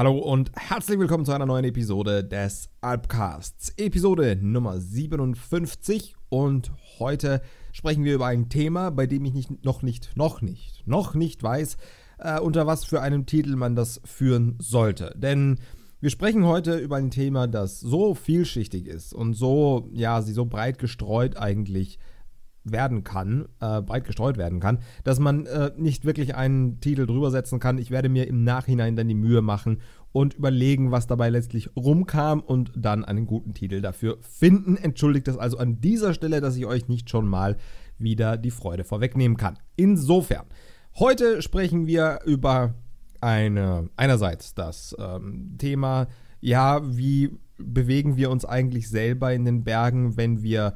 Hallo und herzlich willkommen zu einer neuen Episode des Alpcasts. Episode Nummer 57 und heute sprechen wir über ein Thema, bei dem ich nicht, noch nicht, noch nicht, noch nicht weiß, äh, unter was für einem Titel man das führen sollte. Denn wir sprechen heute über ein Thema, das so vielschichtig ist und so, ja, sie so breit gestreut eigentlich werden kann, äh, breit gestreut werden kann, dass man äh, nicht wirklich einen Titel drüber setzen kann. Ich werde mir im Nachhinein dann die Mühe machen und überlegen, was dabei letztlich rumkam und dann einen guten Titel dafür finden. Entschuldigt das also an dieser Stelle, dass ich euch nicht schon mal wieder die Freude vorwegnehmen kann. Insofern, heute sprechen wir über eine, einerseits das ähm, Thema, ja, wie bewegen wir uns eigentlich selber in den Bergen, wenn wir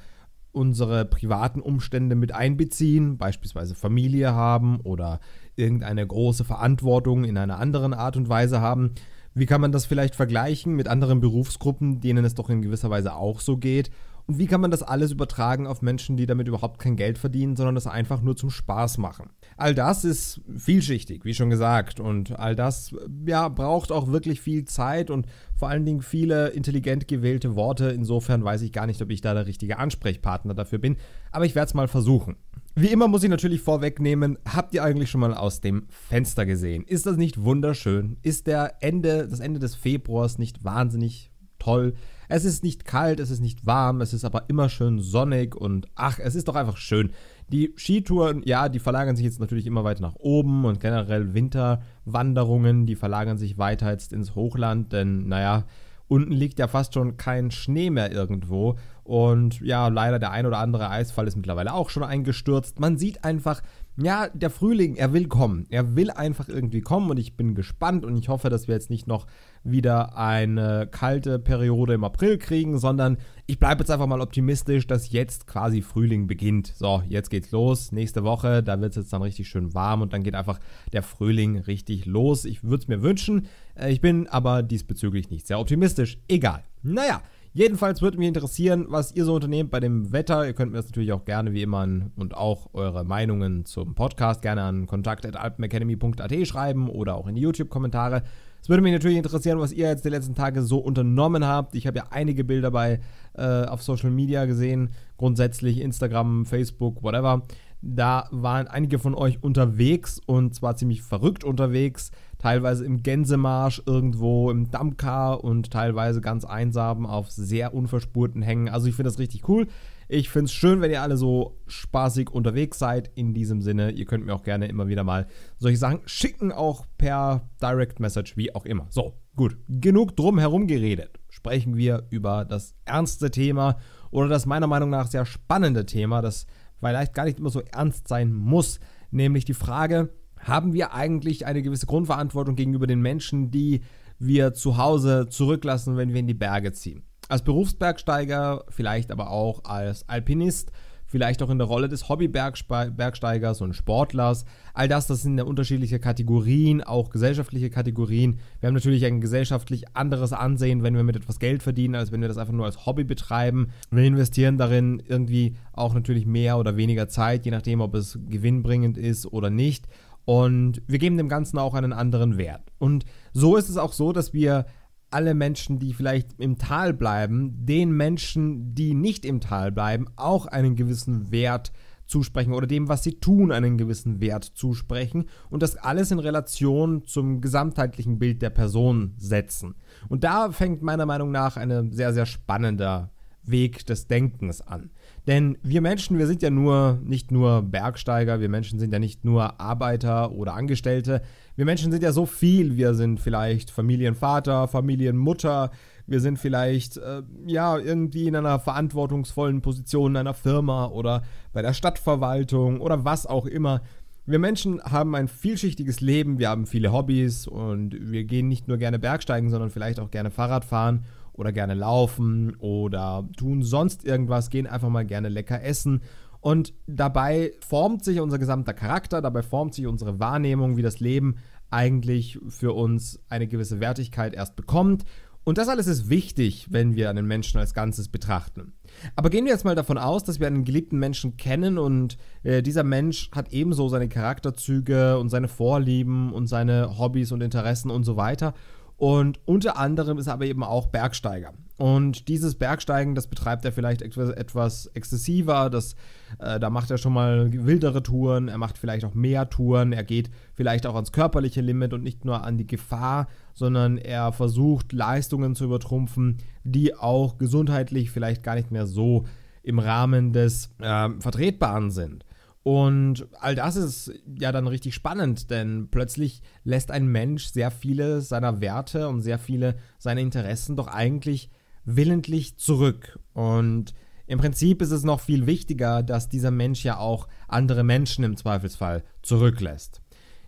unsere privaten Umstände mit einbeziehen, beispielsweise Familie haben oder irgendeine große Verantwortung in einer anderen Art und Weise haben. Wie kann man das vielleicht vergleichen mit anderen Berufsgruppen, denen es doch in gewisser Weise auch so geht und wie kann man das alles übertragen auf Menschen, die damit überhaupt kein Geld verdienen, sondern das einfach nur zum Spaß machen? All das ist vielschichtig, wie schon gesagt. Und all das ja, braucht auch wirklich viel Zeit und vor allen Dingen viele intelligent gewählte Worte. Insofern weiß ich gar nicht, ob ich da der richtige Ansprechpartner dafür bin. Aber ich werde es mal versuchen. Wie immer muss ich natürlich vorwegnehmen, habt ihr eigentlich schon mal aus dem Fenster gesehen? Ist das nicht wunderschön? Ist der Ende, das Ende des Februars nicht wahnsinnig toll? Es ist nicht kalt, es ist nicht warm, es ist aber immer schön sonnig und ach, es ist doch einfach schön. Die Skitouren, ja, die verlagern sich jetzt natürlich immer weiter nach oben und generell Winterwanderungen, die verlagern sich weiter jetzt ins Hochland, denn naja, unten liegt ja fast schon kein Schnee mehr irgendwo. Und ja, leider der ein oder andere Eisfall ist mittlerweile auch schon eingestürzt. Man sieht einfach, ja, der Frühling, er will kommen. Er will einfach irgendwie kommen und ich bin gespannt und ich hoffe, dass wir jetzt nicht noch wieder eine kalte Periode im April kriegen, sondern ich bleibe jetzt einfach mal optimistisch, dass jetzt quasi Frühling beginnt. So, jetzt geht's los. Nächste Woche, da wird es jetzt dann richtig schön warm und dann geht einfach der Frühling richtig los. Ich würde es mir wünschen. Äh, ich bin aber diesbezüglich nicht sehr optimistisch. Egal. Naja. Jedenfalls würde mich interessieren, was ihr so unternehmt bei dem Wetter. Ihr könnt mir das natürlich auch gerne wie immer und auch eure Meinungen zum Podcast gerne an kontakt.alpenacademy.at schreiben oder auch in die YouTube-Kommentare. Es würde mich natürlich interessieren, was ihr jetzt die letzten Tage so unternommen habt. Ich habe ja einige Bilder bei äh, auf Social Media gesehen, grundsätzlich Instagram, Facebook, whatever. Da waren einige von euch unterwegs und zwar ziemlich verrückt unterwegs teilweise im Gänsemarsch irgendwo im Dampfcar und teilweise ganz einsam auf sehr unverspurten Hängen. Also ich finde das richtig cool. Ich finde es schön, wenn ihr alle so spaßig unterwegs seid. In diesem Sinne, ihr könnt mir auch gerne immer wieder mal solche Sachen schicken, auch per Direct Message, wie auch immer. So, gut. Genug drum herum geredet. Sprechen wir über das ernste Thema oder das meiner Meinung nach sehr spannende Thema, das vielleicht gar nicht immer so ernst sein muss, nämlich die Frage, haben wir eigentlich eine gewisse Grundverantwortung gegenüber den Menschen, die wir zu Hause zurücklassen, wenn wir in die Berge ziehen. Als Berufsbergsteiger, vielleicht aber auch als Alpinist, vielleicht auch in der Rolle des Hobbybergsteigers und Sportlers. All das, das sind ja unterschiedliche Kategorien, auch gesellschaftliche Kategorien. Wir haben natürlich ein gesellschaftlich anderes Ansehen, wenn wir mit etwas Geld verdienen, als wenn wir das einfach nur als Hobby betreiben. Wir investieren darin irgendwie auch natürlich mehr oder weniger Zeit, je nachdem, ob es gewinnbringend ist oder nicht. Und wir geben dem Ganzen auch einen anderen Wert. Und so ist es auch so, dass wir alle Menschen, die vielleicht im Tal bleiben, den Menschen, die nicht im Tal bleiben, auch einen gewissen Wert zusprechen oder dem, was sie tun, einen gewissen Wert zusprechen und das alles in Relation zum gesamtheitlichen Bild der Person setzen. Und da fängt meiner Meinung nach ein sehr, sehr spannender Weg des Denkens an. Denn wir Menschen, wir sind ja nur nicht nur Bergsteiger, wir Menschen sind ja nicht nur Arbeiter oder Angestellte. Wir Menschen sind ja so viel. Wir sind vielleicht Familienvater, Familienmutter, wir sind vielleicht äh, ja irgendwie in einer verantwortungsvollen Position in einer Firma oder bei der Stadtverwaltung oder was auch immer. Wir Menschen haben ein vielschichtiges Leben, wir haben viele Hobbys und wir gehen nicht nur gerne Bergsteigen, sondern vielleicht auch gerne Fahrrad fahren oder gerne laufen oder tun sonst irgendwas, gehen einfach mal gerne lecker essen. Und dabei formt sich unser gesamter Charakter, dabei formt sich unsere Wahrnehmung, wie das Leben eigentlich für uns eine gewisse Wertigkeit erst bekommt. Und das alles ist wichtig, wenn wir einen Menschen als Ganzes betrachten. Aber gehen wir jetzt mal davon aus, dass wir einen geliebten Menschen kennen und äh, dieser Mensch hat ebenso seine Charakterzüge und seine Vorlieben und seine Hobbys und Interessen und so weiter. Und unter anderem ist er aber eben auch Bergsteiger. Und dieses Bergsteigen, das betreibt er vielleicht etwas, etwas exzessiver. Das, äh, da macht er schon mal wildere Touren, er macht vielleicht auch mehr Touren, er geht vielleicht auch ans körperliche Limit und nicht nur an die Gefahr, sondern er versucht Leistungen zu übertrumpfen, die auch gesundheitlich vielleicht gar nicht mehr so im Rahmen des äh, Vertretbaren sind. Und all das ist ja dann richtig spannend, denn plötzlich lässt ein Mensch sehr viele seiner Werte und sehr viele seiner Interessen doch eigentlich willentlich zurück. Und im Prinzip ist es noch viel wichtiger, dass dieser Mensch ja auch andere Menschen im Zweifelsfall zurücklässt.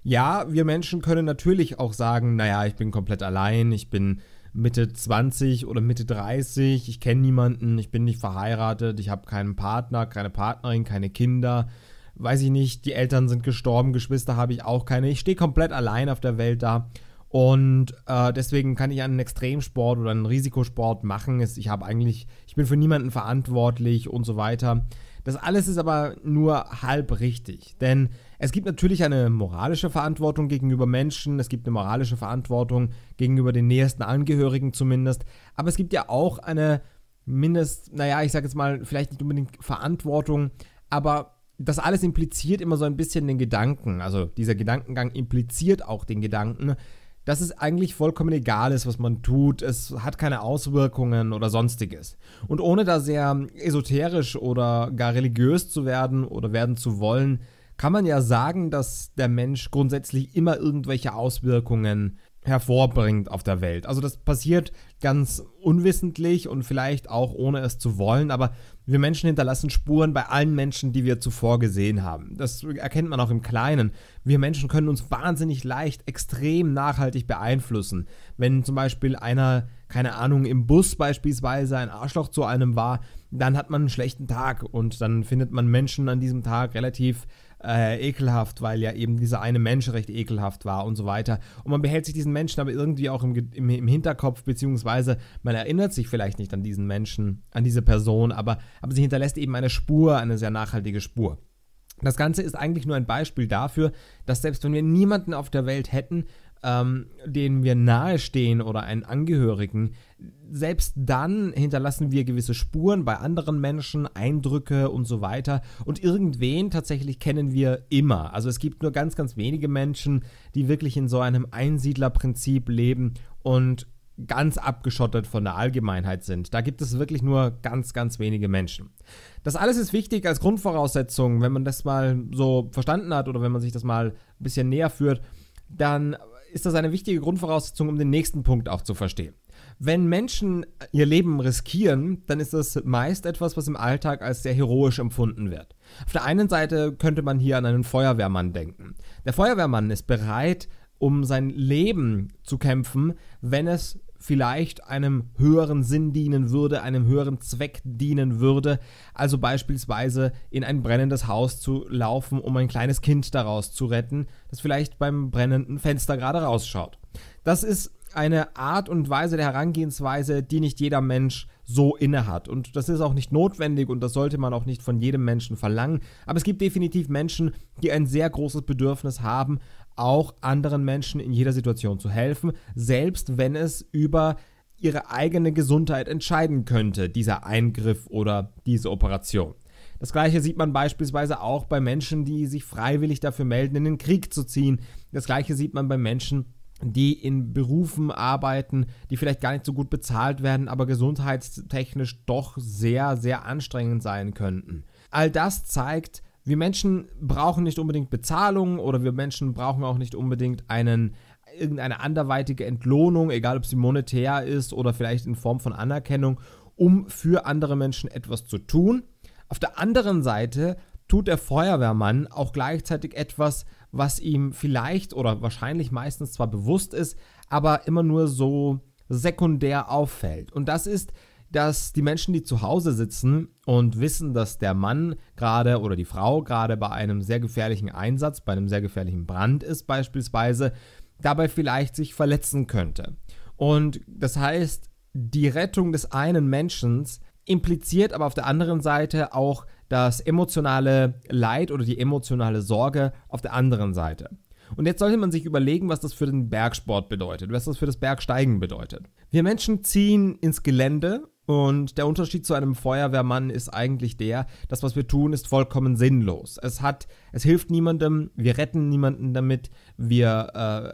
Ja, wir Menschen können natürlich auch sagen, naja, ich bin komplett allein, ich bin Mitte 20 oder Mitte 30, ich kenne niemanden, ich bin nicht verheiratet, ich habe keinen Partner, keine Partnerin, keine Kinder, weiß ich nicht, die Eltern sind gestorben, Geschwister habe ich auch keine. Ich stehe komplett allein auf der Welt da. Und äh, deswegen kann ich einen Extremsport oder einen Risikosport machen. Ich habe eigentlich, ich bin für niemanden verantwortlich und so weiter. Das alles ist aber nur halb richtig, denn es gibt natürlich eine moralische Verantwortung gegenüber Menschen, es gibt eine moralische Verantwortung gegenüber den nächsten Angehörigen zumindest, aber es gibt ja auch eine mindest, naja, ich sag jetzt mal, vielleicht nicht unbedingt Verantwortung, aber das alles impliziert immer so ein bisschen den Gedanken, also dieser Gedankengang impliziert auch den Gedanken, dass es eigentlich vollkommen egal ist, was man tut, es hat keine Auswirkungen oder sonstiges. Und ohne da sehr esoterisch oder gar religiös zu werden oder werden zu wollen, kann man ja sagen, dass der Mensch grundsätzlich immer irgendwelche Auswirkungen hervorbringt auf der Welt. Also das passiert ganz unwissentlich und vielleicht auch ohne es zu wollen, aber wir Menschen hinterlassen Spuren bei allen Menschen, die wir zuvor gesehen haben. Das erkennt man auch im Kleinen. Wir Menschen können uns wahnsinnig leicht extrem nachhaltig beeinflussen. Wenn zum Beispiel einer, keine Ahnung, im Bus beispielsweise ein Arschloch zu einem war, dann hat man einen schlechten Tag und dann findet man Menschen an diesem Tag relativ äh, ekelhaft, weil ja eben dieser eine Mensch recht ekelhaft war und so weiter. Und man behält sich diesen Menschen aber irgendwie auch im, im, im Hinterkopf, beziehungsweise man erinnert sich vielleicht nicht an diesen Menschen, an diese Person, aber, aber sie hinterlässt eben eine Spur, eine sehr nachhaltige Spur. Das Ganze ist eigentlich nur ein Beispiel dafür, dass selbst wenn wir niemanden auf der Welt hätten, ähm, denen wir nahestehen oder einen Angehörigen, selbst dann hinterlassen wir gewisse Spuren bei anderen Menschen, Eindrücke und so weiter. Und irgendwen tatsächlich kennen wir immer. Also es gibt nur ganz, ganz wenige Menschen, die wirklich in so einem Einsiedlerprinzip leben und ganz abgeschottet von der Allgemeinheit sind. Da gibt es wirklich nur ganz, ganz wenige Menschen. Das alles ist wichtig als Grundvoraussetzung, wenn man das mal so verstanden hat oder wenn man sich das mal ein bisschen näher führt, dann ist das eine wichtige Grundvoraussetzung, um den nächsten Punkt auch zu verstehen. Wenn Menschen ihr Leben riskieren, dann ist das meist etwas, was im Alltag als sehr heroisch empfunden wird. Auf der einen Seite könnte man hier an einen Feuerwehrmann denken. Der Feuerwehrmann ist bereit, um sein Leben zu kämpfen, wenn es vielleicht einem höheren Sinn dienen würde, einem höheren Zweck dienen würde. Also beispielsweise in ein brennendes Haus zu laufen, um ein kleines Kind daraus zu retten, das vielleicht beim brennenden Fenster gerade rausschaut. Das ist eine Art und Weise der Herangehensweise, die nicht jeder Mensch so innehat. Und das ist auch nicht notwendig und das sollte man auch nicht von jedem Menschen verlangen. Aber es gibt definitiv Menschen, die ein sehr großes Bedürfnis haben, auch anderen Menschen in jeder Situation zu helfen, selbst wenn es über ihre eigene Gesundheit entscheiden könnte, dieser Eingriff oder diese Operation. Das gleiche sieht man beispielsweise auch bei Menschen, die sich freiwillig dafür melden, in den Krieg zu ziehen. Das gleiche sieht man bei Menschen, die in Berufen arbeiten, die vielleicht gar nicht so gut bezahlt werden, aber gesundheitstechnisch doch sehr, sehr anstrengend sein könnten. All das zeigt, wir Menschen brauchen nicht unbedingt Bezahlung oder wir Menschen brauchen auch nicht unbedingt einen irgendeine anderweitige Entlohnung, egal ob sie monetär ist oder vielleicht in Form von Anerkennung, um für andere Menschen etwas zu tun. Auf der anderen Seite tut der Feuerwehrmann auch gleichzeitig etwas, was ihm vielleicht oder wahrscheinlich meistens zwar bewusst ist, aber immer nur so sekundär auffällt. Und das ist, dass die Menschen, die zu Hause sitzen und wissen, dass der Mann gerade oder die Frau gerade bei einem sehr gefährlichen Einsatz, bei einem sehr gefährlichen Brand ist beispielsweise, dabei vielleicht sich verletzen könnte. Und das heißt, die Rettung des einen Menschen impliziert aber auf der anderen Seite auch das emotionale Leid oder die emotionale Sorge auf der anderen Seite. Und jetzt sollte man sich überlegen, was das für den Bergsport bedeutet, was das für das Bergsteigen bedeutet. Wir Menschen ziehen ins Gelände und der Unterschied zu einem Feuerwehrmann ist eigentlich der, das, was wir tun, ist vollkommen sinnlos. Es hat, es hilft niemandem, wir retten niemanden damit, wir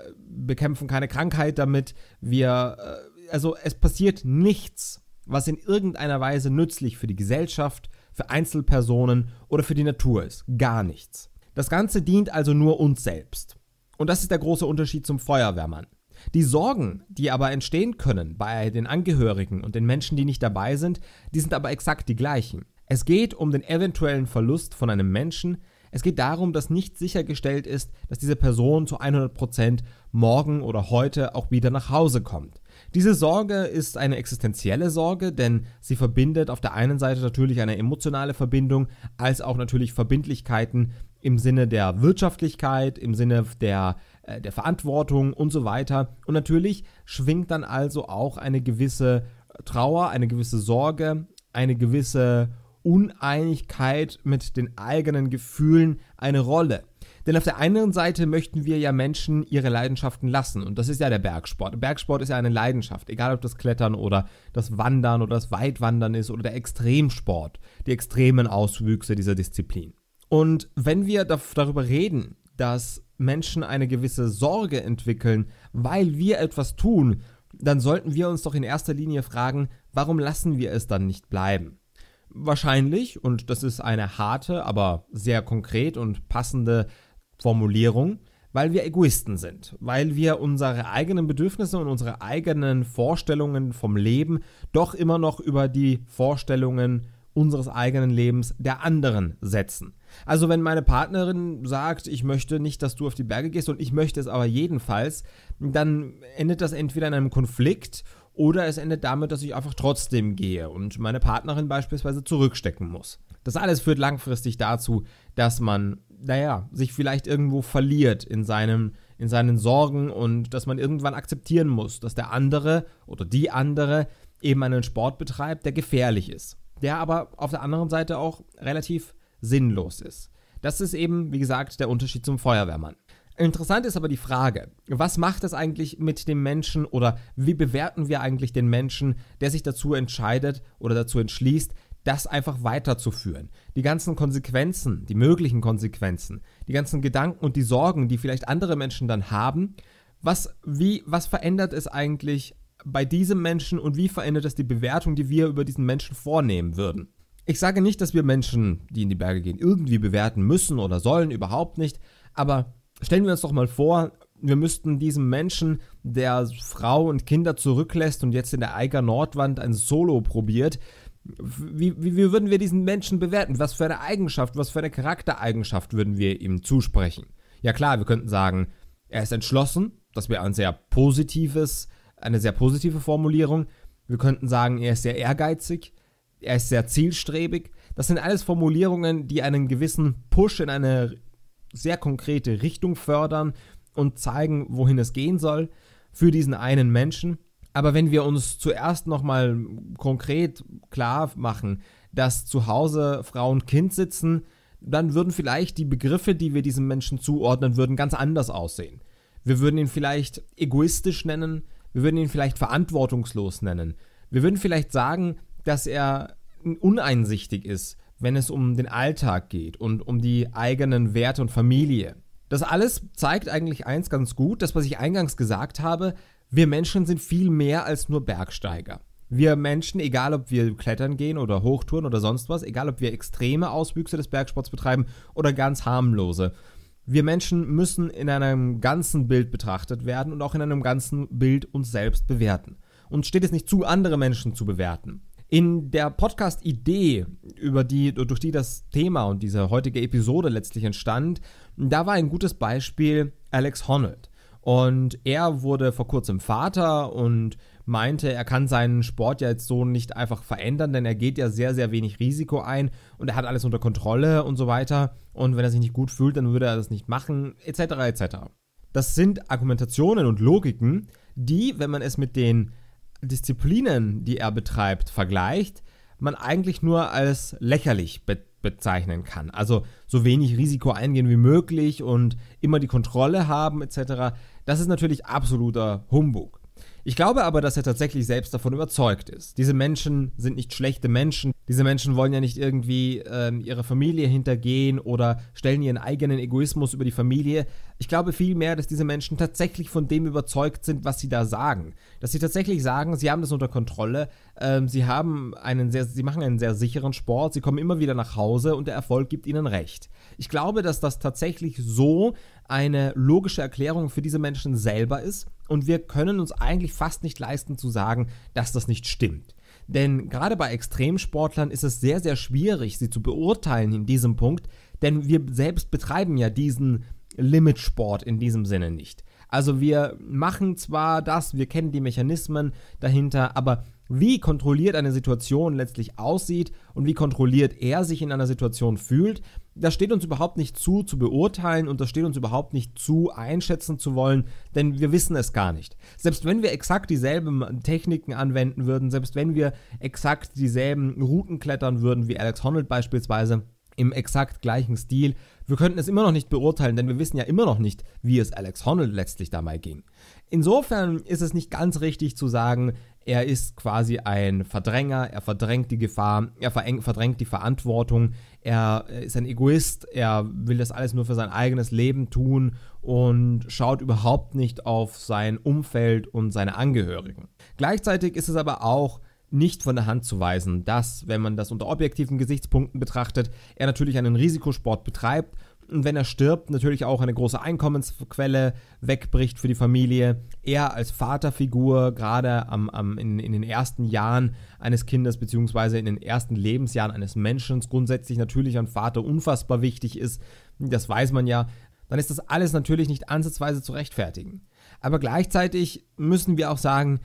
äh, bekämpfen keine Krankheit damit, wir, äh, also es passiert nichts, was in irgendeiner Weise nützlich für die Gesellschaft, für Einzelpersonen oder für die Natur ist. Gar nichts. Das Ganze dient also nur uns selbst. Und das ist der große Unterschied zum Feuerwehrmann. Die Sorgen, die aber entstehen können bei den Angehörigen und den Menschen, die nicht dabei sind, die sind aber exakt die gleichen. Es geht um den eventuellen Verlust von einem Menschen, es geht darum, dass nicht sichergestellt ist, dass diese Person zu 100% morgen oder heute auch wieder nach Hause kommt. Diese Sorge ist eine existenzielle Sorge, denn sie verbindet auf der einen Seite natürlich eine emotionale Verbindung, als auch natürlich Verbindlichkeiten im Sinne der Wirtschaftlichkeit, im Sinne der, äh, der Verantwortung und so weiter. Und natürlich schwingt dann also auch eine gewisse Trauer, eine gewisse Sorge, eine gewisse Uneinigkeit mit den eigenen Gefühlen eine Rolle. Denn auf der einen Seite möchten wir ja Menschen ihre Leidenschaften lassen. Und das ist ja der Bergsport. Bergsport ist ja eine Leidenschaft. Egal ob das Klettern oder das Wandern oder das Weitwandern ist oder der Extremsport. Die extremen Auswüchse dieser Disziplin. Und wenn wir darüber reden, dass Menschen eine gewisse Sorge entwickeln, weil wir etwas tun, dann sollten wir uns doch in erster Linie fragen, warum lassen wir es dann nicht bleiben? Wahrscheinlich, und das ist eine harte, aber sehr konkret und passende Formulierung, weil wir Egoisten sind, weil wir unsere eigenen Bedürfnisse und unsere eigenen Vorstellungen vom Leben doch immer noch über die Vorstellungen unseres eigenen Lebens der anderen setzen. Also wenn meine Partnerin sagt, ich möchte nicht, dass du auf die Berge gehst und ich möchte es aber jedenfalls, dann endet das entweder in einem Konflikt oder es endet damit, dass ich einfach trotzdem gehe und meine Partnerin beispielsweise zurückstecken muss. Das alles führt langfristig dazu, dass man, naja, sich vielleicht irgendwo verliert in, seinem, in seinen Sorgen und dass man irgendwann akzeptieren muss, dass der andere oder die andere eben einen Sport betreibt, der gefährlich ist, der aber auf der anderen Seite auch relativ sinnlos ist. Das ist eben, wie gesagt, der Unterschied zum Feuerwehrmann. Interessant ist aber die Frage, was macht es eigentlich mit dem Menschen oder wie bewerten wir eigentlich den Menschen, der sich dazu entscheidet oder dazu entschließt, das einfach weiterzuführen. Die ganzen Konsequenzen, die möglichen Konsequenzen, die ganzen Gedanken und die Sorgen, die vielleicht andere Menschen dann haben, was, wie, was verändert es eigentlich bei diesem Menschen und wie verändert es die Bewertung, die wir über diesen Menschen vornehmen würden? Ich sage nicht, dass wir Menschen, die in die Berge gehen, irgendwie bewerten müssen oder sollen, überhaupt nicht. Aber stellen wir uns doch mal vor, wir müssten diesem Menschen, der Frau und Kinder zurücklässt und jetzt in der Eiger Nordwand ein Solo probiert, wie, wie, wie, würden wir diesen Menschen bewerten? Was für eine Eigenschaft, was für eine Charaktereigenschaft würden wir ihm zusprechen? Ja klar, wir könnten sagen, er ist entschlossen, das wäre ein sehr positives, eine sehr positive Formulierung. Wir könnten sagen, er ist sehr ehrgeizig, er ist sehr zielstrebig. Das sind alles Formulierungen, die einen gewissen Push in eine sehr konkrete Richtung fördern und zeigen, wohin es gehen soll für diesen einen Menschen. Aber wenn wir uns zuerst nochmal konkret klar machen, dass zu Hause Frau und Kind sitzen, dann würden vielleicht die Begriffe, die wir diesem Menschen zuordnen würden, ganz anders aussehen. Wir würden ihn vielleicht egoistisch nennen, wir würden ihn vielleicht verantwortungslos nennen. Wir würden vielleicht sagen, dass er uneinsichtig ist, wenn es um den Alltag geht und um die eigenen Werte und Familie. Das alles zeigt eigentlich eins ganz gut, das was ich eingangs gesagt habe, wir Menschen sind viel mehr als nur Bergsteiger. Wir Menschen, egal ob wir klettern gehen oder Hochtouren oder sonst was, egal ob wir extreme Auswüchse des Bergsports betreiben oder ganz harmlose, wir Menschen müssen in einem ganzen Bild betrachtet werden und auch in einem ganzen Bild uns selbst bewerten. Uns steht es nicht zu, andere Menschen zu bewerten. In der Podcast-Idee, über die, durch die das Thema und diese heutige Episode letztlich entstand, da war ein gutes Beispiel Alex Honnold. Und er wurde vor kurzem Vater und meinte, er kann seinen Sport ja jetzt so nicht einfach verändern, denn er geht ja sehr, sehr wenig Risiko ein und er hat alles unter Kontrolle und so weiter. Und wenn er sich nicht gut fühlt, dann würde er das nicht machen, etc. etc. Das sind Argumentationen und Logiken, die, wenn man es mit den Disziplinen, die er betreibt, vergleicht, man eigentlich nur als lächerlich be bezeichnen kann. Also so wenig Risiko eingehen wie möglich und immer die Kontrolle haben etc. Das ist natürlich absoluter Humbug. Ich glaube aber, dass er tatsächlich selbst davon überzeugt ist. Diese Menschen sind nicht schlechte Menschen. Diese Menschen wollen ja nicht irgendwie ähm, ihrer Familie hintergehen oder stellen ihren eigenen Egoismus über die Familie. Ich glaube vielmehr, dass diese Menschen tatsächlich von dem überzeugt sind, was sie da sagen. Dass sie tatsächlich sagen, sie haben das unter Kontrolle, ähm, sie haben einen sehr, sie machen einen sehr sicheren Sport, sie kommen immer wieder nach Hause und der Erfolg gibt ihnen recht. Ich glaube, dass das tatsächlich so eine logische Erklärung für diese Menschen selber ist und wir können uns eigentlich fast nicht leisten zu sagen, dass das nicht stimmt. Denn gerade bei Extremsportlern ist es sehr, sehr schwierig, sie zu beurteilen in diesem Punkt, denn wir selbst betreiben ja diesen Limitsport in diesem Sinne nicht. Also wir machen zwar das, wir kennen die Mechanismen dahinter, aber wie kontrolliert eine Situation letztlich aussieht und wie kontrolliert er sich in einer Situation fühlt, das steht uns überhaupt nicht zu, zu beurteilen und das steht uns überhaupt nicht zu, einschätzen zu wollen, denn wir wissen es gar nicht. Selbst wenn wir exakt dieselben Techniken anwenden würden, selbst wenn wir exakt dieselben Routen klettern würden, wie Alex Honnold beispielsweise, im exakt gleichen Stil, wir könnten es immer noch nicht beurteilen, denn wir wissen ja immer noch nicht, wie es Alex Honnold letztlich dabei ging. Insofern ist es nicht ganz richtig zu sagen, er ist quasi ein Verdränger, er verdrängt die Gefahr, er verdrängt die Verantwortung, er ist ein Egoist, er will das alles nur für sein eigenes Leben tun und schaut überhaupt nicht auf sein Umfeld und seine Angehörigen. Gleichzeitig ist es aber auch nicht von der Hand zu weisen, dass, wenn man das unter objektiven Gesichtspunkten betrachtet, er natürlich einen Risikosport betreibt und wenn er stirbt, natürlich auch eine große Einkommensquelle wegbricht für die Familie. Er als Vaterfigur, gerade am, am, in, in den ersten Jahren eines Kindes, beziehungsweise in den ersten Lebensjahren eines Menschen, grundsätzlich natürlich ein Vater unfassbar wichtig ist, das weiß man ja, dann ist das alles natürlich nicht ansatzweise zu rechtfertigen. Aber gleichzeitig müssen wir auch sagen,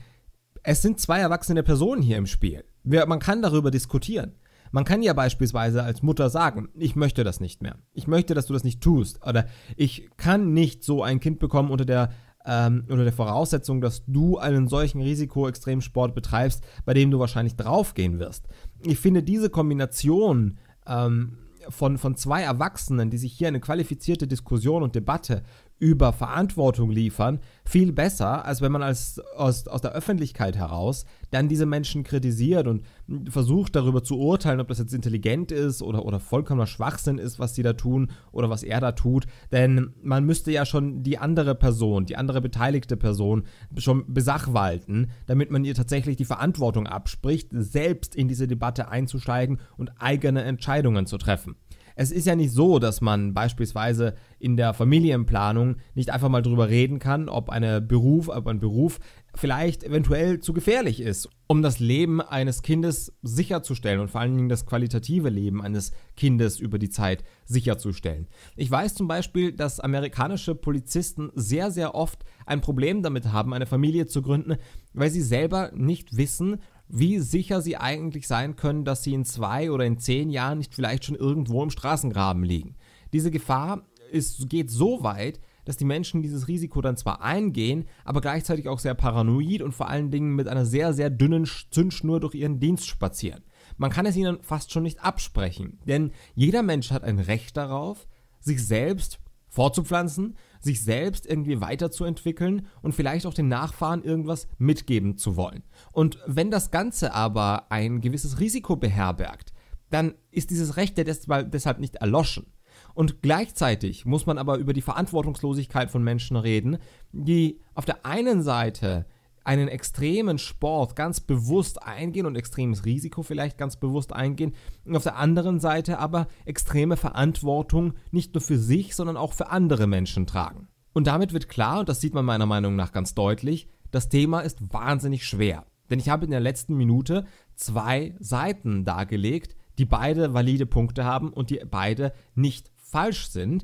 es sind zwei erwachsene Personen hier im Spiel. Wir, man kann darüber diskutieren. Man kann ja beispielsweise als Mutter sagen, ich möchte das nicht mehr. Ich möchte, dass du das nicht tust. Oder ich kann nicht so ein Kind bekommen unter der ähm, unter der Voraussetzung, dass du einen solchen Risiko-Extremsport betreibst, bei dem du wahrscheinlich draufgehen wirst. Ich finde diese Kombination ähm, von, von zwei Erwachsenen, die sich hier eine qualifizierte Diskussion und Debatte über Verantwortung liefern, viel besser, als wenn man als, aus, aus der Öffentlichkeit heraus dann diese Menschen kritisiert und versucht darüber zu urteilen, ob das jetzt intelligent ist oder, oder vollkommener Schwachsinn ist, was sie da tun oder was er da tut. Denn man müsste ja schon die andere Person, die andere beteiligte Person schon besachwalten, damit man ihr tatsächlich die Verantwortung abspricht, selbst in diese Debatte einzusteigen und eigene Entscheidungen zu treffen. Es ist ja nicht so, dass man beispielsweise in der Familienplanung nicht einfach mal drüber reden kann, ob, eine Beruf, ob ein Beruf vielleicht eventuell zu gefährlich ist, um das Leben eines Kindes sicherzustellen und vor allen Dingen das qualitative Leben eines Kindes über die Zeit sicherzustellen. Ich weiß zum Beispiel, dass amerikanische Polizisten sehr, sehr oft ein Problem damit haben, eine Familie zu gründen, weil sie selber nicht wissen, wie sicher sie eigentlich sein können, dass sie in zwei oder in zehn Jahren nicht vielleicht schon irgendwo im Straßengraben liegen. Diese Gefahr ist, geht so weit, dass die Menschen dieses Risiko dann zwar eingehen, aber gleichzeitig auch sehr paranoid und vor allen Dingen mit einer sehr, sehr dünnen Zündschnur durch ihren Dienst spazieren. Man kann es ihnen fast schon nicht absprechen, denn jeder Mensch hat ein Recht darauf, sich selbst vorzupflanzen, sich selbst irgendwie weiterzuentwickeln und vielleicht auch den Nachfahren irgendwas mitgeben zu wollen. Und wenn das Ganze aber ein gewisses Risiko beherbergt, dann ist dieses Recht ja deshalb nicht erloschen. Und gleichzeitig muss man aber über die Verantwortungslosigkeit von Menschen reden, die auf der einen Seite einen extremen Sport ganz bewusst eingehen und extremes Risiko vielleicht ganz bewusst eingehen und auf der anderen Seite aber extreme Verantwortung nicht nur für sich, sondern auch für andere Menschen tragen. Und damit wird klar, und das sieht man meiner Meinung nach ganz deutlich, das Thema ist wahnsinnig schwer. Denn ich habe in der letzten Minute zwei Seiten dargelegt, die beide valide Punkte haben und die beide nicht falsch sind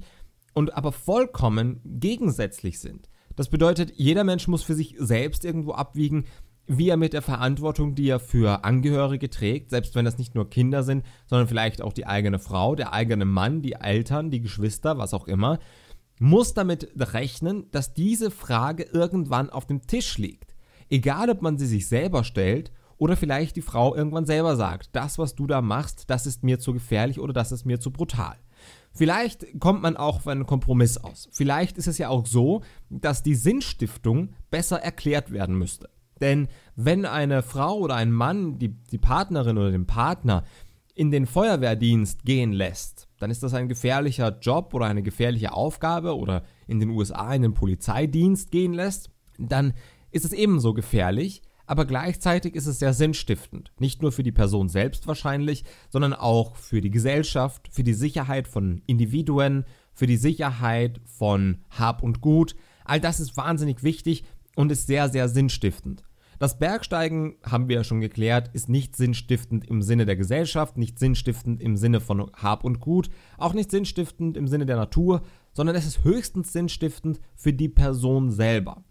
und aber vollkommen gegensätzlich sind. Das bedeutet, jeder Mensch muss für sich selbst irgendwo abwiegen, wie er mit der Verantwortung, die er für Angehörige trägt, selbst wenn das nicht nur Kinder sind, sondern vielleicht auch die eigene Frau, der eigene Mann, die Eltern, die Geschwister, was auch immer, muss damit rechnen, dass diese Frage irgendwann auf dem Tisch liegt. Egal, ob man sie sich selber stellt oder vielleicht die Frau irgendwann selber sagt, das, was du da machst, das ist mir zu gefährlich oder das ist mir zu brutal. Vielleicht kommt man auch auf einen Kompromiss aus. Vielleicht ist es ja auch so, dass die Sinnstiftung besser erklärt werden müsste. Denn wenn eine Frau oder ein Mann die, die Partnerin oder den Partner in den Feuerwehrdienst gehen lässt, dann ist das ein gefährlicher Job oder eine gefährliche Aufgabe oder in den USA in den Polizeidienst gehen lässt, dann ist es ebenso gefährlich, aber gleichzeitig ist es sehr sinnstiftend, nicht nur für die Person selbst wahrscheinlich, sondern auch für die Gesellschaft, für die Sicherheit von Individuen, für die Sicherheit von Hab und Gut. All das ist wahnsinnig wichtig und ist sehr, sehr sinnstiftend. Das Bergsteigen, haben wir ja schon geklärt, ist nicht sinnstiftend im Sinne der Gesellschaft, nicht sinnstiftend im Sinne von Hab und Gut, auch nicht sinnstiftend im Sinne der Natur, sondern es ist höchstens sinnstiftend für die Person selber.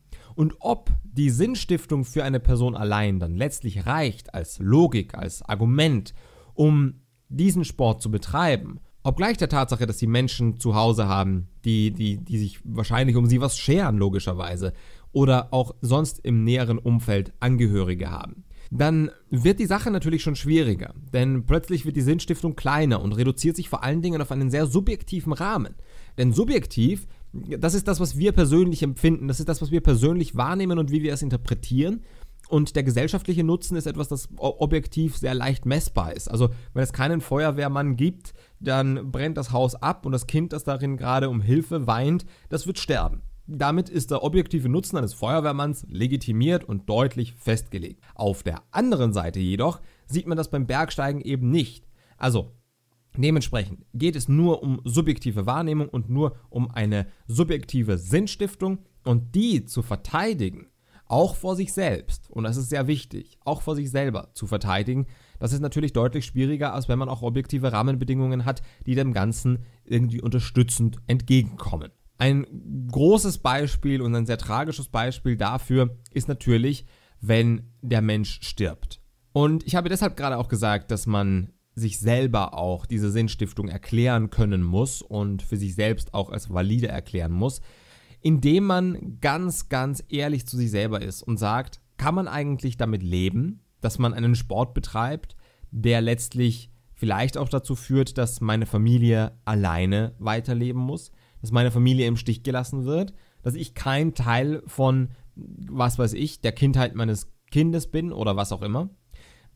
Und ob die Sinnstiftung für eine Person allein dann letztlich reicht als Logik, als Argument, um diesen Sport zu betreiben, obgleich der Tatsache, dass sie Menschen zu Hause haben, die, die, die sich wahrscheinlich um sie was scheren, logischerweise, oder auch sonst im näheren Umfeld Angehörige haben dann wird die Sache natürlich schon schwieriger, denn plötzlich wird die Sinnstiftung kleiner und reduziert sich vor allen Dingen auf einen sehr subjektiven Rahmen. Denn subjektiv das ist das, was wir persönlich empfinden, das ist das, was wir persönlich wahrnehmen und wie wir es interpretieren. Und der gesellschaftliche Nutzen ist etwas, das objektiv sehr leicht messbar ist. Also wenn es keinen Feuerwehrmann gibt, dann brennt das Haus ab und das Kind, das darin gerade um Hilfe weint, das wird sterben. Damit ist der objektive Nutzen eines Feuerwehrmanns legitimiert und deutlich festgelegt. Auf der anderen Seite jedoch sieht man das beim Bergsteigen eben nicht. Also Dementsprechend geht es nur um subjektive Wahrnehmung und nur um eine subjektive Sinnstiftung und die zu verteidigen, auch vor sich selbst, und das ist sehr wichtig, auch vor sich selber zu verteidigen, das ist natürlich deutlich schwieriger, als wenn man auch objektive Rahmenbedingungen hat, die dem Ganzen irgendwie unterstützend entgegenkommen. Ein großes Beispiel und ein sehr tragisches Beispiel dafür ist natürlich, wenn der Mensch stirbt. Und ich habe deshalb gerade auch gesagt, dass man sich selber auch diese Sinnstiftung erklären können muss und für sich selbst auch als valide erklären muss, indem man ganz, ganz ehrlich zu sich selber ist und sagt, kann man eigentlich damit leben, dass man einen Sport betreibt, der letztlich vielleicht auch dazu führt, dass meine Familie alleine weiterleben muss, dass meine Familie im Stich gelassen wird, dass ich kein Teil von, was weiß ich, der Kindheit meines Kindes bin oder was auch immer.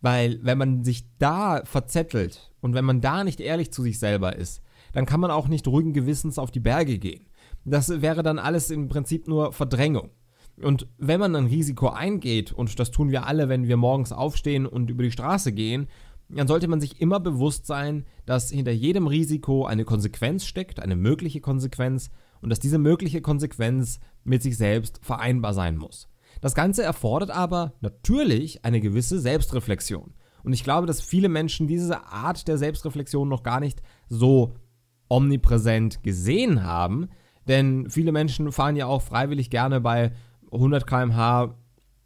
Weil wenn man sich da verzettelt und wenn man da nicht ehrlich zu sich selber ist, dann kann man auch nicht ruhigen Gewissens auf die Berge gehen. Das wäre dann alles im Prinzip nur Verdrängung. Und wenn man ein Risiko eingeht, und das tun wir alle, wenn wir morgens aufstehen und über die Straße gehen, dann sollte man sich immer bewusst sein, dass hinter jedem Risiko eine Konsequenz steckt, eine mögliche Konsequenz, und dass diese mögliche Konsequenz mit sich selbst vereinbar sein muss. Das Ganze erfordert aber natürlich eine gewisse Selbstreflexion. Und ich glaube, dass viele Menschen diese Art der Selbstreflexion noch gar nicht so omnipräsent gesehen haben. Denn viele Menschen fahren ja auch freiwillig gerne bei 100 km/h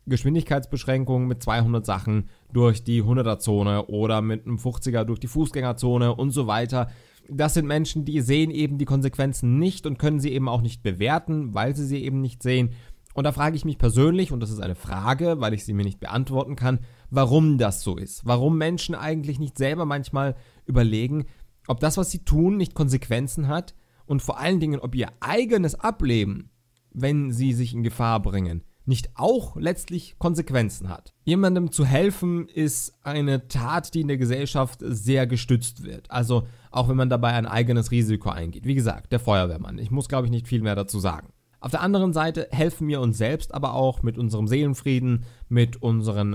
Geschwindigkeitsbeschränkungen mit 200 Sachen durch die 100er-Zone oder mit einem 50er durch die Fußgängerzone und so weiter. Das sind Menschen, die sehen eben die Konsequenzen nicht und können sie eben auch nicht bewerten, weil sie sie eben nicht sehen. Und da frage ich mich persönlich, und das ist eine Frage, weil ich sie mir nicht beantworten kann, warum das so ist. Warum Menschen eigentlich nicht selber manchmal überlegen, ob das, was sie tun, nicht Konsequenzen hat und vor allen Dingen, ob ihr eigenes Ableben, wenn sie sich in Gefahr bringen, nicht auch letztlich Konsequenzen hat. Jemandem zu helfen ist eine Tat, die in der Gesellschaft sehr gestützt wird. Also auch wenn man dabei ein eigenes Risiko eingeht. Wie gesagt, der Feuerwehrmann. Ich muss, glaube ich, nicht viel mehr dazu sagen. Auf der anderen Seite helfen wir uns selbst aber auch mit unserem Seelenfrieden, mit unseren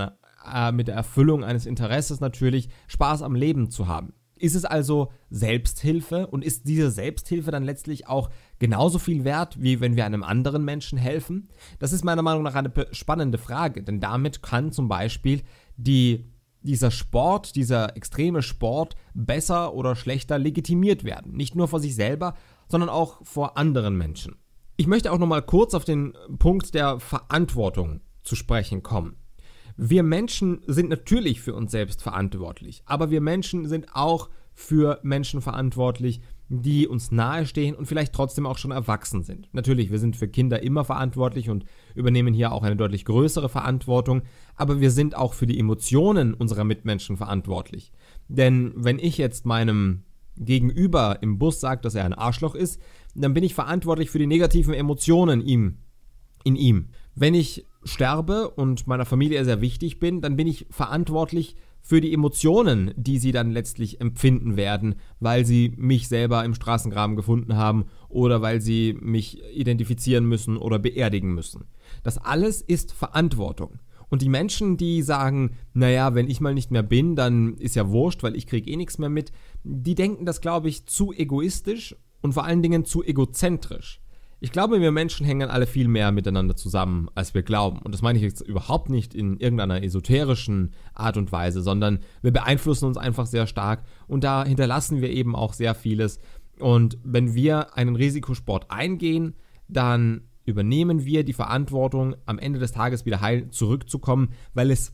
äh, mit der Erfüllung eines Interesses natürlich Spaß am Leben zu haben. Ist es also Selbsthilfe und ist diese Selbsthilfe dann letztlich auch genauso viel wert, wie wenn wir einem anderen Menschen helfen? Das ist meiner Meinung nach eine spannende Frage, denn damit kann zum Beispiel die, dieser Sport, dieser extreme Sport besser oder schlechter legitimiert werden. Nicht nur vor sich selber, sondern auch vor anderen Menschen. Ich möchte auch nochmal kurz auf den Punkt der Verantwortung zu sprechen kommen. Wir Menschen sind natürlich für uns selbst verantwortlich, aber wir Menschen sind auch für Menschen verantwortlich, die uns nahestehen und vielleicht trotzdem auch schon erwachsen sind. Natürlich, wir sind für Kinder immer verantwortlich und übernehmen hier auch eine deutlich größere Verantwortung, aber wir sind auch für die Emotionen unserer Mitmenschen verantwortlich. Denn wenn ich jetzt meinem Gegenüber im Bus sagt, dass er ein Arschloch ist, dann bin ich verantwortlich für die negativen Emotionen ihm, in ihm. Wenn ich sterbe und meiner Familie sehr wichtig bin, dann bin ich verantwortlich für die Emotionen, die sie dann letztlich empfinden werden, weil sie mich selber im Straßengraben gefunden haben oder weil sie mich identifizieren müssen oder beerdigen müssen. Das alles ist Verantwortung. Und die Menschen, die sagen, naja, wenn ich mal nicht mehr bin, dann ist ja wurscht, weil ich kriege eh nichts mehr mit, die denken das, glaube ich, zu egoistisch und vor allen Dingen zu egozentrisch. Ich glaube, wir Menschen hängen alle viel mehr miteinander zusammen, als wir glauben. Und das meine ich jetzt überhaupt nicht in irgendeiner esoterischen Art und Weise, sondern wir beeinflussen uns einfach sehr stark und da hinterlassen wir eben auch sehr vieles. Und wenn wir einen Risikosport eingehen, dann übernehmen wir die Verantwortung, am Ende des Tages wieder heil zurückzukommen, weil es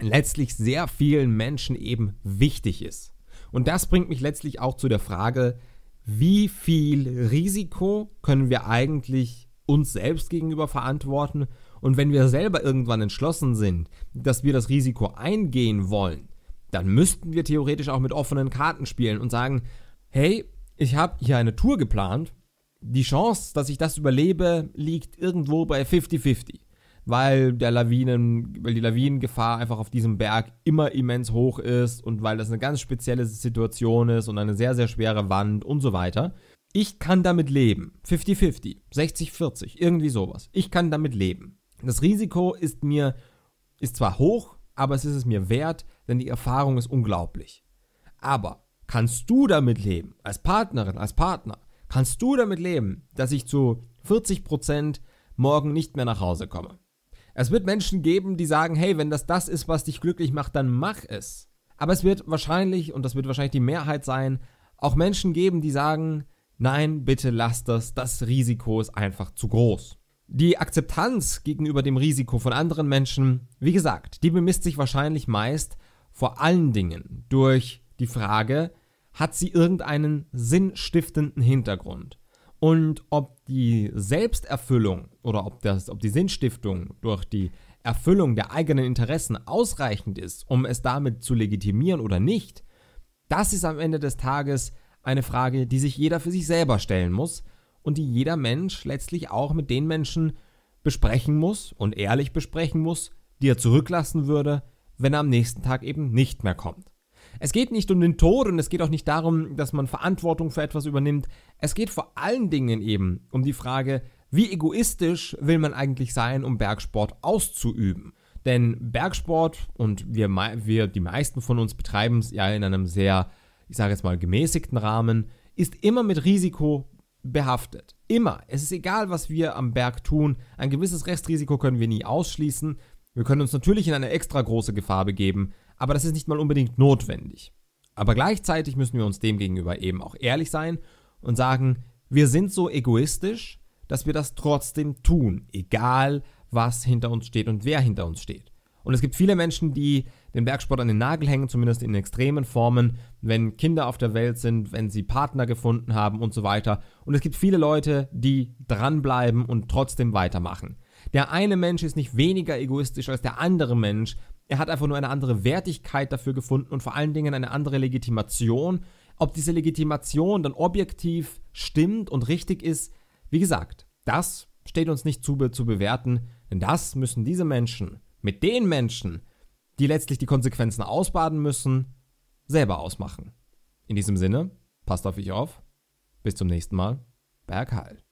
letztlich sehr vielen Menschen eben wichtig ist. Und das bringt mich letztlich auch zu der Frage, wie viel Risiko können wir eigentlich uns selbst gegenüber verantworten? Und wenn wir selber irgendwann entschlossen sind, dass wir das Risiko eingehen wollen, dann müssten wir theoretisch auch mit offenen Karten spielen und sagen, hey, ich habe hier eine Tour geplant die Chance, dass ich das überlebe, liegt irgendwo bei 50-50. Weil, der Lawinen, weil die Lawinengefahr einfach auf diesem Berg immer immens hoch ist und weil das eine ganz spezielle Situation ist und eine sehr, sehr schwere Wand und so weiter. Ich kann damit leben. 50-50, 60-40, irgendwie sowas. Ich kann damit leben. Das Risiko ist mir, ist zwar hoch, aber es ist es mir wert, denn die Erfahrung ist unglaublich. Aber kannst du damit leben? Als Partnerin, als Partner? kannst du damit leben, dass ich zu 40% morgen nicht mehr nach Hause komme. Es wird Menschen geben, die sagen, hey, wenn das das ist, was dich glücklich macht, dann mach es. Aber es wird wahrscheinlich, und das wird wahrscheinlich die Mehrheit sein, auch Menschen geben, die sagen, nein, bitte lass das, das Risiko ist einfach zu groß. Die Akzeptanz gegenüber dem Risiko von anderen Menschen, wie gesagt, die bemisst sich wahrscheinlich meist vor allen Dingen durch die Frage, hat sie irgendeinen sinnstiftenden Hintergrund. Und ob die Selbsterfüllung oder ob, das, ob die Sinnstiftung durch die Erfüllung der eigenen Interessen ausreichend ist, um es damit zu legitimieren oder nicht, das ist am Ende des Tages eine Frage, die sich jeder für sich selber stellen muss und die jeder Mensch letztlich auch mit den Menschen besprechen muss und ehrlich besprechen muss, die er zurücklassen würde, wenn er am nächsten Tag eben nicht mehr kommt. Es geht nicht um den Tod und es geht auch nicht darum, dass man Verantwortung für etwas übernimmt. Es geht vor allen Dingen eben um die Frage, wie egoistisch will man eigentlich sein, um Bergsport auszuüben? Denn Bergsport und wir, wir die meisten von uns betreiben es ja in einem sehr, ich sage jetzt mal, gemäßigten Rahmen, ist immer mit Risiko behaftet. Immer. Es ist egal, was wir am Berg tun. Ein gewisses Restrisiko können wir nie ausschließen. Wir können uns natürlich in eine extra große Gefahr begeben, aber das ist nicht mal unbedingt notwendig. Aber gleichzeitig müssen wir uns demgegenüber eben auch ehrlich sein und sagen, wir sind so egoistisch, dass wir das trotzdem tun, egal was hinter uns steht und wer hinter uns steht. Und es gibt viele Menschen, die den Bergsport an den Nagel hängen, zumindest in extremen Formen, wenn Kinder auf der Welt sind, wenn sie Partner gefunden haben und so weiter. Und es gibt viele Leute, die dranbleiben und trotzdem weitermachen. Der eine Mensch ist nicht weniger egoistisch als der andere Mensch, er hat einfach nur eine andere Wertigkeit dafür gefunden und vor allen Dingen eine andere Legitimation. Ob diese Legitimation dann objektiv stimmt und richtig ist, wie gesagt, das steht uns nicht zu, zu bewerten, denn das müssen diese Menschen mit den Menschen, die letztlich die Konsequenzen ausbaden müssen, selber ausmachen. In diesem Sinne, passt auf euch auf. Bis zum nächsten Mal. Berghalt.